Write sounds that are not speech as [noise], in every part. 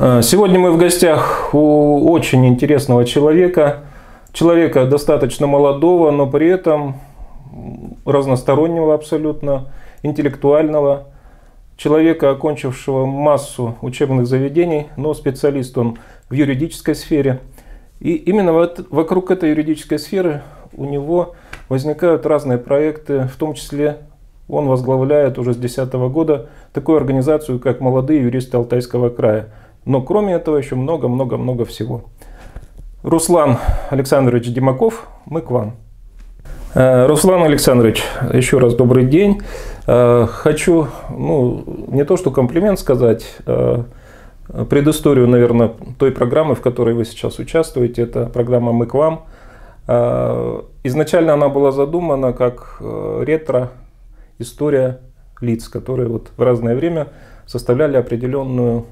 Э, сегодня мы в гостях у очень интересного человека, человека достаточно молодого, но при этом разностороннего абсолютно, интеллектуального, человека, окончившего массу учебных заведений, но специалист он в юридической сфере. И именно вот вокруг этой юридической сферы у него возникают разные проекты, в том числе он возглавляет уже с 2010 года такую организацию, как «Молодые юристы Алтайского края». Но кроме этого еще много-много-много всего. Руслан Александрович Димаков, мы к вам. Э, Руслан Александрович, еще раз добрый день. Э, хочу, ну, не то что комплимент сказать, э, предысторию, наверное, той программы, в которой вы сейчас участвуете. Это программа «Мы к вам», Э, изначально она была задумана как э, ретро-история лиц, которые вот в разное время составляли определенную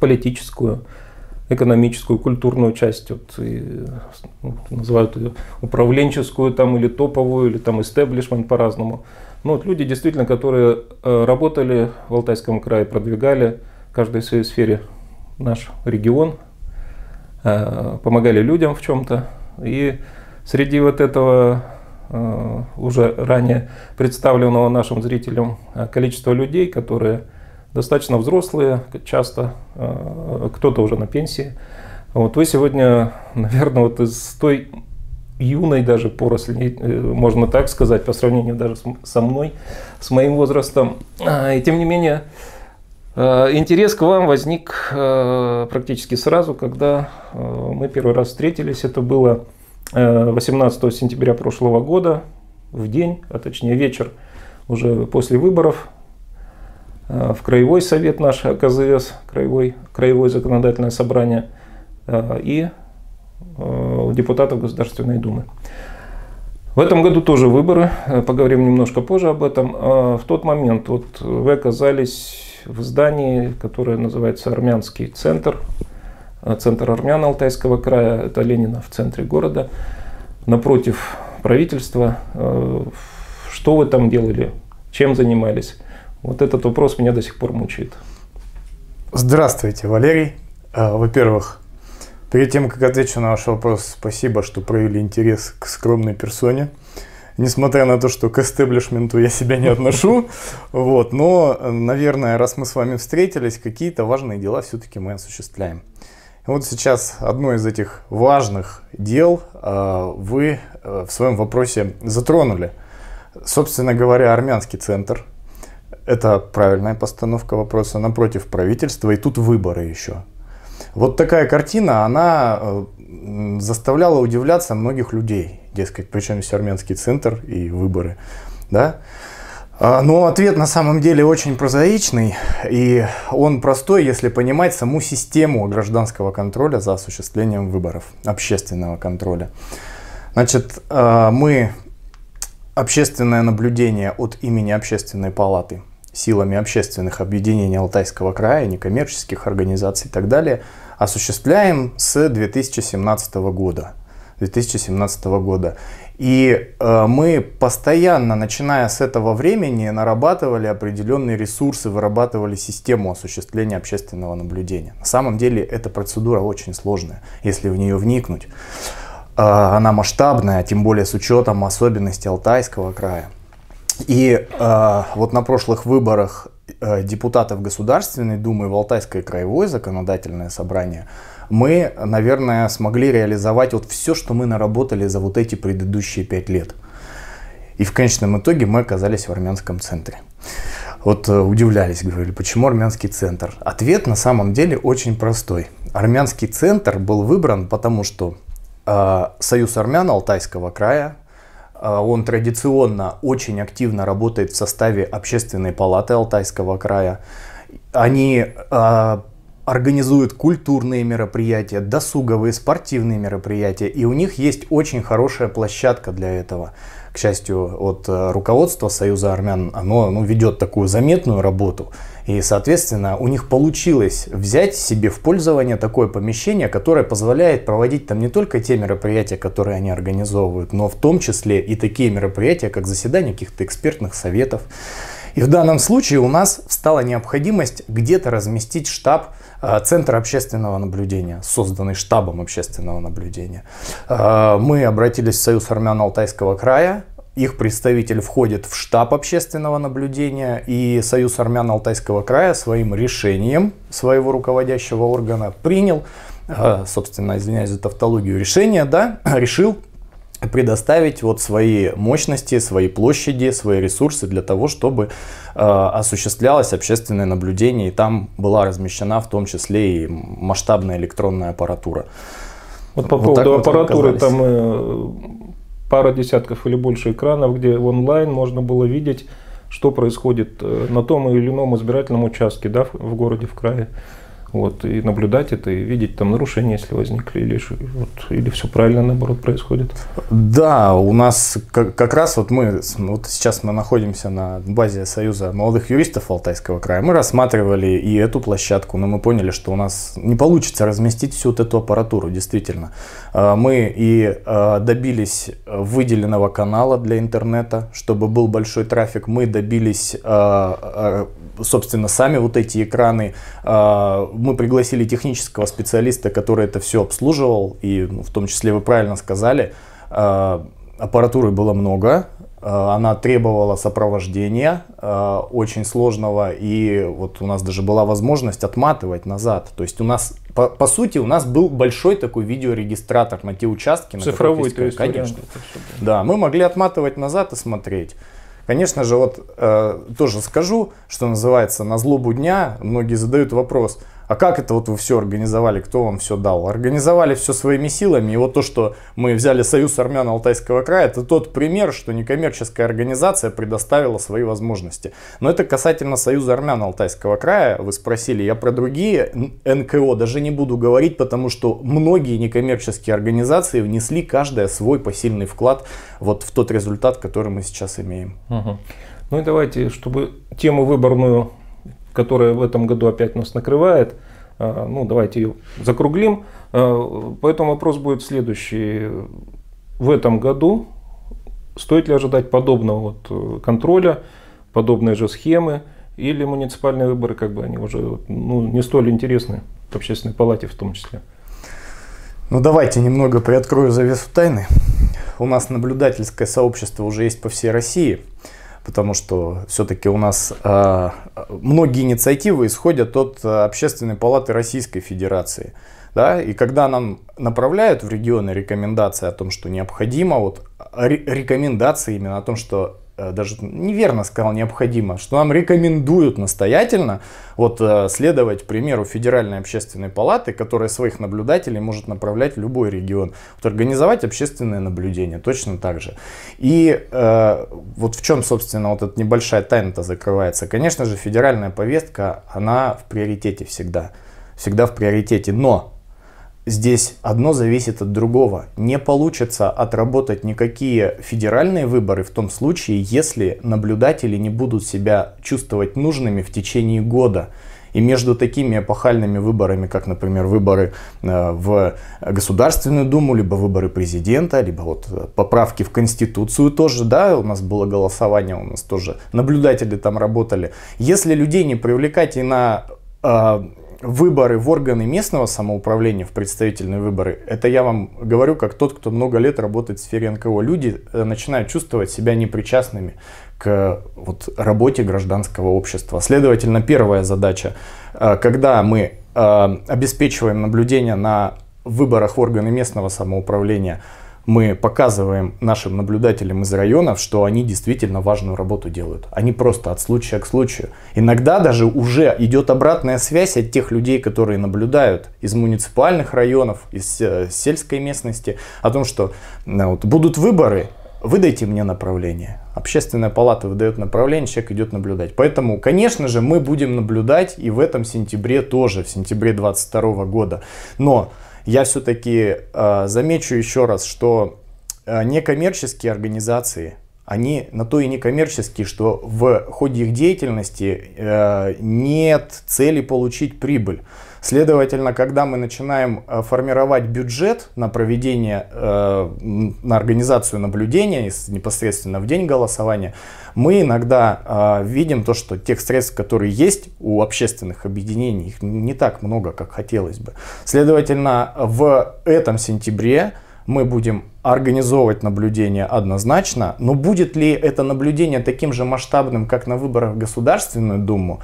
политическую, экономическую, культурную часть, вот, и, вот, ну, называют ее управленческую там, или топовую, или там истеблишмент по-разному. Ну, вот люди действительно, которые э, работали в Алтайском крае, продвигали в каждой своей сфере наш регион, помогали людям в чем-то, и среди вот этого э, уже ранее представленного нашим зрителям э, количества людей, которые достаточно взрослые, часто э, кто-то уже на пенсии. Вот вы сегодня, наверное, вот из той юной даже поросли, можно так сказать, по сравнению даже со мной, с моим возрастом. А, и тем не менее, Э, интерес к вам возник э, практически сразу, когда э, мы первый раз встретились. Это было 18 сентября прошлого года, в день, а точнее вечер, уже после выборов в Краевой совет наш КЗС, Краевой, Краевое законодательное собрание и депутатов Государственной Думы. В этом году тоже выборы, поговорим немножко позже об этом. В тот момент вот вы оказались в здании, которое называется Армянский центр, а, центр армян Алтайского края, это Ленина в центре города, напротив правительства. Э, что вы там делали? Чем занимались? Вот этот вопрос меня до сих пор мучает. Здравствуйте, Валерий. Э, во-первых, перед тем, как отвечу на ваш вопрос, спасибо, что проявили интерес к скромной персоне несмотря на то, что к эстеблишменту я себя не отношу. Вот, но, э, наверное, раз мы с вами встретились, какие-то важные дела все-таки мы осуществляем. Вот сейчас одно из этих важных дел э, вы э, в своем вопросе затронули. Собственно говоря, армянский центр. Это правильная постановка вопроса напротив правительства, и тут выборы еще. Вот такая картина, она заставляла удивляться многих людей дескать, причем есть армянский центр и выборы, да. А, Но ну, ответ на самом деле очень прозаичный, и он простой, если понимать саму систему гражданского контроля за осуществлением выборов, общественного контроля. Значит, а, мы общественное наблюдение от имени Общественной палаты силами общественных объединений Алтайского края, некоммерческих организаций и так далее осуществляем с 2017 года. 2017 года. И э, мы постоянно, начиная с этого времени, нарабатывали определенные ресурсы, вырабатывали систему осуществления общественного наблюдения. На самом деле эта процедура очень сложная, если в нее вникнуть. Э, она масштабная, тем более с учетом особенностей Алтайского края. И э, вот на прошлых выборах депутатов Государственной Думы в Алтайское краевое законодательное собрание – мы, наверное, смогли реализовать вот все, что мы наработали за вот эти предыдущие пять лет. И в конечном итоге мы оказались в армянском центре. Вот э, удивлялись, говорили, почему армянский центр? Ответ на самом деле очень простой. Армянский центр был выбран потому, что э, Союз армян Алтайского края, э, он традиционно очень активно работает в составе Общественной палаты Алтайского края. Они э, организуют культурные мероприятия, досуговые, спортивные мероприятия, и у них есть очень хорошая площадка для этого. К счастью, от э, руководства Союза армян оно ну, ведет такую заметную работу, и, соответственно, у них получилось взять себе в пользование такое помещение, которое позволяет проводить там не только те мероприятия, которые они организовывают, но в том числе и такие мероприятия, как заседание каких-то экспертных советов. И в данном случае у нас встала необходимость где-то разместить штаб а, центр общественного наблюдения, созданный штабом общественного наблюдения. А, мы обратились в Союз армян Алтайского края, их представитель входит в штаб общественного наблюдения, и Союз армян Алтайского края своим решением своего руководящего органа принял, а, собственно, извиняюсь за тавтологию, решение, да, [clears throat] решил предоставить вот свои мощности, свои площади, свои ресурсы для того, чтобы э, осуществлялось общественное наблюдение, и там была размещена в том числе и масштабная электронная аппаратура. Вот по вот поводу аппаратуры, там э, пара десятков или больше экранов, где онлайн можно было видеть, что происходит э, на том или ином избирательном участке да, в, в городе, в крае. Вот, и наблюдать это, и видеть там нарушения, если возникли, или, вот, или все правильно наоборот происходит. Да, у нас как, как раз вот мы вот сейчас мы находимся на базе Союза молодых юристов Алтайского края. Мы рассматривали и эту площадку, но мы поняли, что у нас не получится разместить всю вот эту аппаратуру, действительно. А, мы и а, добились выделенного канала для интернета, чтобы был большой трафик. Мы добились, а, собственно, сами вот эти экраны мы пригласили технического специалиста, который это все обслуживал, и ну, в том числе вы правильно сказали, э, аппаратуры было много, э, она требовала сопровождения э, очень сложного, и вот у нас даже была возможность отматывать назад. То есть у нас, по, по сути, у нас был большой такой видеорегистратор на те участки. Цифровой, на то есть. Конечно. Вариант, да, мы могли отматывать назад и смотреть. Конечно же, вот э, тоже скажу, что называется, на злобу дня многие задают вопрос – а как это вот вы все организовали? Кто вам все дал? Организовали все своими силами. И вот то, что мы взяли Союз армян Алтайского края, это тот пример, что некоммерческая организация предоставила свои возможности. Но это касательно Союза армян Алтайского края. Вы спросили, я про другие НКО даже не буду говорить, потому что многие некоммерческие организации внесли каждая свой посильный вклад вот в тот результат, который мы сейчас имеем. Угу. Ну и давайте, чтобы тему выборную которая в этом году опять нас накрывает, э, ну давайте ее закруглим. Э, поэтому вопрос будет следующий. В этом году стоит ли ожидать подобного вот э, контроля, подобной же схемы, или муниципальные выборы, как бы они уже ну, не столь интересны в общественной палате в том числе? Ну давайте немного приоткрою завесу тайны. У нас наблюдательское сообщество уже есть по всей России – потому что все-таки у нас э, многие инициативы исходят от Общественной палаты Российской Федерации. Да? И когда нам направляют в регионы рекомендации о том, что необходимо, вот рекомендации именно о том, что Э, даже неверно сказал, необходимо, что нам рекомендуют настоятельно вот, э, следовать примеру Федеральной общественной палаты, которая своих наблюдателей может направлять в любой регион, вот, организовать общественное наблюдение точно так же. И э, вот в чем, собственно, вот эта небольшая тайна-то закрывается. Конечно же, федеральная повестка, она в приоритете всегда, всегда в приоритете, но Здесь одно зависит от другого. Не получится отработать никакие федеральные выборы в том случае, если наблюдатели не будут себя чувствовать нужными в течение года. И между такими эпохальными выборами, как, например, выборы э, в Государственную Думу, либо выборы президента, либо вот э, поправки в Конституцию тоже, да, у нас было голосование, у нас тоже наблюдатели там работали. Если людей не привлекать и на э, выборы в органы местного самоуправления, в представительные выборы, это я вам говорю как тот, кто много лет работает в сфере НКО. Люди э, начинают чувствовать себя непричастными к вот, работе гражданского общества. Следовательно, первая задача, э, когда мы э, обеспечиваем наблюдение на выборах в органы местного самоуправления – мы показываем нашим наблюдателям из районов, что они действительно важную работу делают. Они просто от случая к случаю. Иногда даже уже идет обратная связь от тех людей, которые наблюдают из муниципальных районов, из э, сельской местности, о том, что ну, вот, будут выборы, выдайте мне направление. Общественная палата выдает направление, человек идет наблюдать. Поэтому, конечно же, мы будем наблюдать и в этом сентябре тоже, в сентябре 2022 года. Но я все-таки э, замечу еще раз, что э, некоммерческие организации – они на то и не коммерческие, что в ходе их деятельности э, нет цели получить прибыль. Следовательно, когда мы начинаем э, формировать бюджет на проведение, э, на организацию наблюдения непосредственно в день голосования, мы иногда э, видим то, что тех средств, которые есть у общественных объединений, их не так много, как хотелось бы. Следовательно, в этом сентябре мы будем организовывать наблюдение однозначно, но будет ли это наблюдение таким же масштабным, как на выборах в Государственную Думу,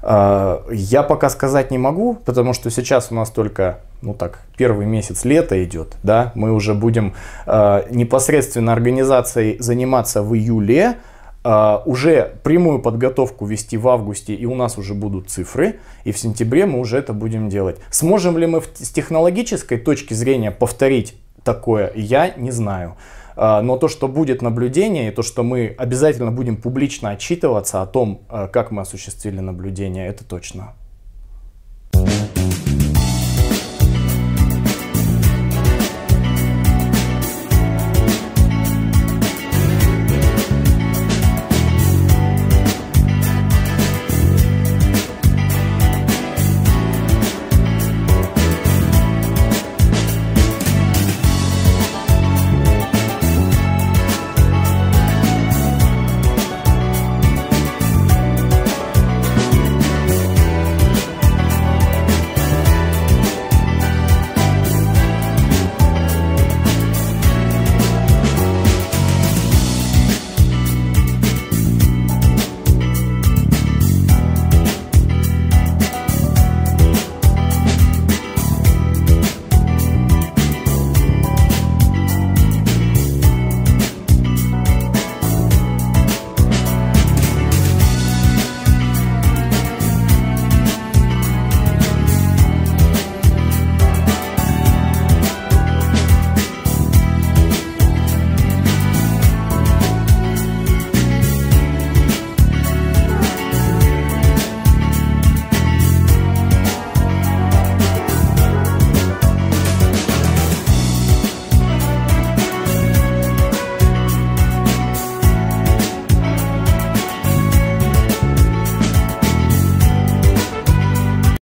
э, я пока сказать не могу, потому что сейчас у нас только ну так, первый месяц лета идет, да, мы уже будем э, непосредственно организацией заниматься в июле, э, уже прямую подготовку вести в августе, и у нас уже будут цифры, и в сентябре мы уже это будем делать. Сможем ли мы в, с технологической точки зрения повторить такое, я не знаю. А, но то, что будет наблюдение, и то, что мы обязательно будем публично отчитываться о том, а, как мы осуществили наблюдение, это точно.